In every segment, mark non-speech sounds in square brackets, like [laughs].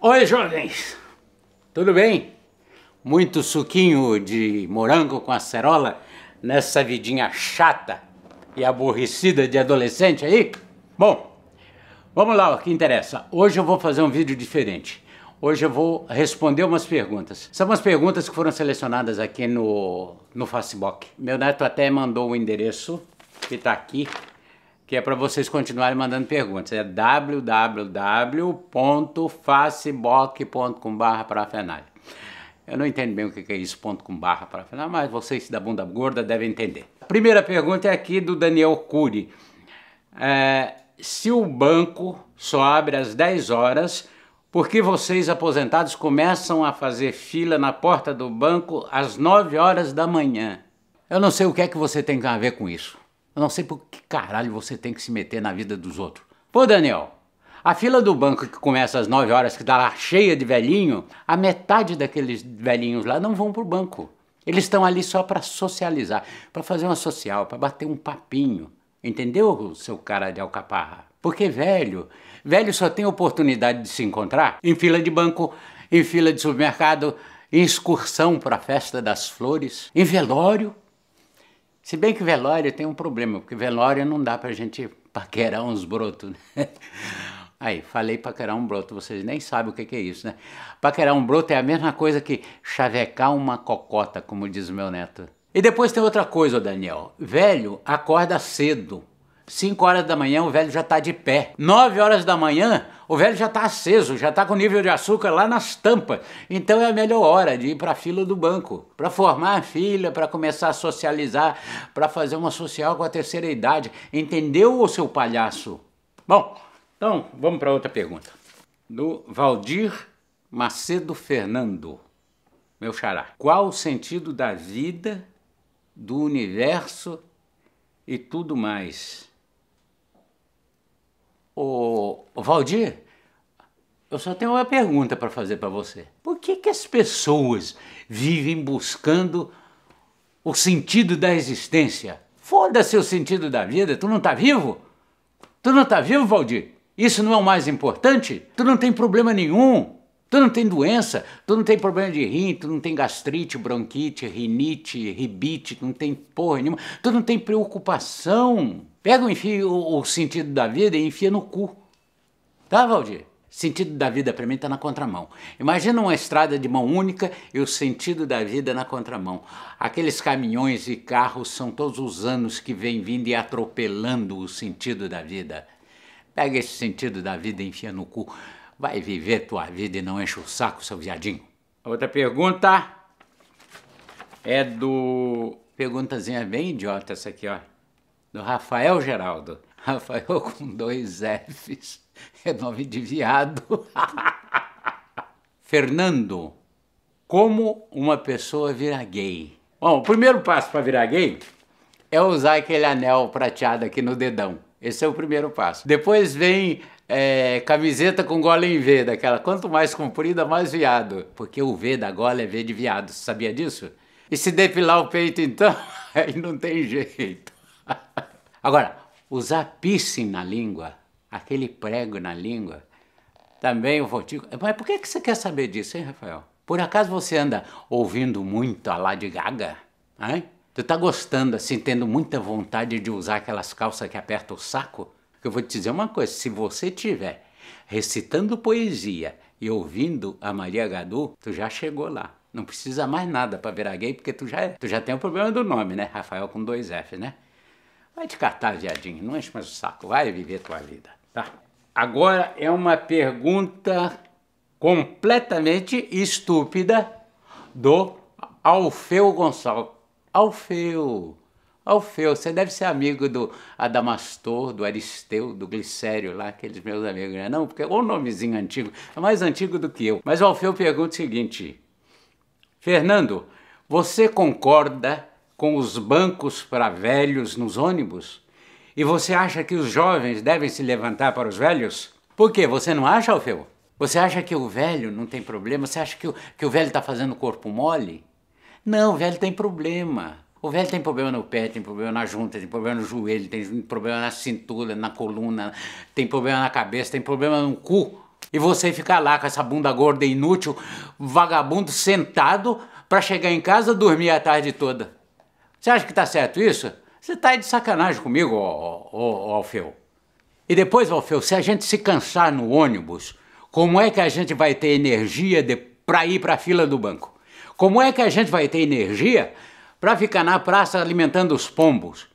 Oi, jovens! Tudo bem? Muito suquinho de morango com acerola nessa vidinha chata e aborrecida de adolescente aí? Bom, vamos lá, o que interessa. Hoje eu vou fazer um vídeo diferente. Hoje eu vou responder umas perguntas. São umas perguntas que foram selecionadas aqui no, no Facebook. Meu neto até mandou o endereço que tá aqui que é para vocês continuarem mandando perguntas. É www.facebook.com.br parafernal. Eu não entendo bem o que é isso, ponto com barra parafernal, mas vocês da bunda gorda devem entender. A primeira pergunta é aqui do Daniel Cury. É, se o banco só abre às 10 horas, por que vocês aposentados começam a fazer fila na porta do banco às 9 horas da manhã? Eu não sei o que é que você tem a ver com isso. Eu não sei por que caralho você tem que se meter na vida dos outros. Pô, Daniel, a fila do banco que começa às 9 horas, que dá tá lá cheia de velhinho, a metade daqueles velhinhos lá não vão pro banco. Eles estão ali só para socializar, para fazer uma social, para bater um papinho. Entendeu, seu cara de alcaparra? Porque velho, velho só tem oportunidade de se encontrar em fila de banco, em fila de supermercado, em excursão para a festa das flores, em velório. Se bem que velório tem um problema, porque velório não dá pra gente paquerar uns brotos, né? [laughs] Aí, falei paquerar um broto, vocês nem sabem o que, é isso, né? Paquerar um broto é a mesma coisa que chavecar uma cocota, como diz meu neto. E depois tem outra coisa, Daniel. Velho acorda cedo. 5 horas da manhã o velho já está de pé. 9 horas da manhã o velho já está aceso, já está com nível de açúcar lá nas tampas. Então é a melhor hora de ir para a fila do banco, para formar a filha, para começar a socializar, para fazer uma social com a terceira idade. Entendeu, o seu palhaço? Bom, então vamos para outra pergunta. Do Valdir Macedo Fernando, meu xará. Qual o sentido da vida, do universo e tudo mais? Ô, Valdir, eu só tenho uma pergunta para fazer para você. Por que, que as pessoas vivem buscando o sentido da existência? Foda-se o sentido da vida, tu não tá vivo? Tu não tá vivo, Valdir? Isso não é o mais importante? Tu não tem problema nenhum? Tu não tem doença, tu não tem problema de rim, tu não tem gastrite, bronquite, rinite, ribite, tu não tem porra nenhuma, tu não tem preocupação. Pega o, o sentido da vida e enfia no cu. Tá, Valdir? Sentido da vida para mim está na contramão. Imagina uma estrada de mão única e o sentido da vida na contramão. Aqueles caminhões e carros são todos os anos que vem vindo e atropelando o sentido da vida. Pega esse sentido da vida e enfia no cu. Vai viver tua vida e não enche o saco, seu viadinho. A outra pergunta é do. Perguntazinha bem idiota essa aqui, ó. Do Rafael Geraldo. [laughs] Rafael com dois Fs. É nome de viado. [laughs] Fernando, como uma pessoa vira gay? Bom, o primeiro passo para virar gay é usar aquele anel prateado aqui no dedão. Esse é o primeiro passo. Depois vem é, camiseta com gola em V, daquela quanto mais comprida, mais viado. Porque o V da gola é V de viado, você sabia disso? E se depilar o peito então, [laughs] aí não tem jeito. [laughs] Agora, usar piercing na língua, aquele prego na língua, também eu vou te... Mas por que, que você quer saber disso, hein, Rafael? Por acaso você anda ouvindo muito a lá de Gaga? Hein? Tu tá gostando, assim, tendo muita vontade de usar aquelas calças que apertam o saco? eu vou te dizer uma coisa: se você tiver recitando poesia e ouvindo a Maria Gadu, tu já chegou lá. Não precisa mais nada para virar gay, porque tu já, é, tu já tem o problema do nome, né? Rafael com dois F, né? Vai te catar, viadinho, não enche mais o saco, vai viver tua vida, tá? Agora é uma pergunta completamente estúpida do Alfeu Gonçalves. Alfeu, Alfeu, você deve ser amigo do Adamastor, do Aristeu, do Glicério, lá, aqueles meus amigos, né? Não, porque é um nomezinho antigo, é mais antigo do que eu. Mas Alfeu pergunta o seguinte: Fernando, você concorda com os bancos para velhos nos ônibus? E você acha que os jovens devem se levantar para os velhos? Por quê? Você não acha, Alfeu? Você acha que o velho não tem problema? Você acha que o, que o velho está fazendo corpo mole? Não, o velho tem problema. O velho tem problema no pé, tem problema na junta, tem problema no joelho, tem problema na cintura, na coluna, tem problema na cabeça, tem problema no cu. E você ficar lá com essa bunda gorda inútil, vagabundo sentado, para chegar em casa dormir a tarde toda. Você acha que tá certo isso? Você tá de sacanagem comigo, ó, ó, ó, Alfeu. E depois, Alfeu, se a gente se cansar no ônibus, como é que a gente vai ter energia para ir para a fila do banco? Como é que a gente vai ter energia para ficar na praça alimentando os pombos.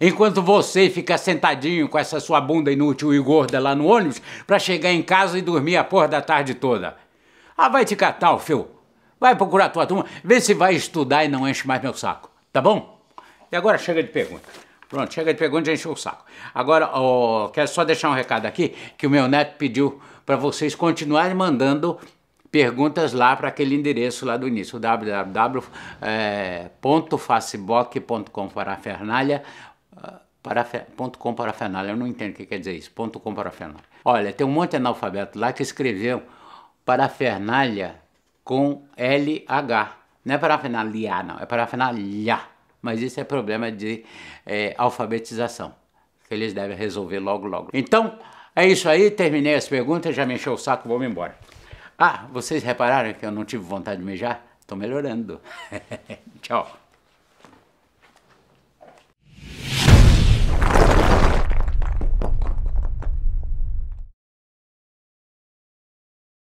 Enquanto você fica sentadinho com essa sua bunda inútil e gorda lá no ônibus para chegar em casa e dormir a porra da tarde toda. Ah, vai te catar, fio. Vai procurar tua turma, vê se vai estudar e não enche mais meu saco, tá bom? E agora chega de pergunta. Pronto, chega de pergunta, e encheu o saco. Agora, oh, quero só deixar um recado aqui que o meu neto pediu para vocês continuarem mandando perguntas lá para aquele endereço lá do início, wwwfacebookcom para Fernália, eh, eu não entendo o que quer dizer isso, .com para Olha, tem um monte de analfabeto lá que escreveu parafernália com LH. Não é parafernalia, não, é parafernalia. Mas isso é problema de é, alfabetização, que eles devem resolver logo, logo. Então, é isso aí, terminei as perguntas, já me encheu o saco, vou me embora. Ah, vocês repararam que eu não tive vontade de mijar? Tô melhorando. [laughs] Tchau.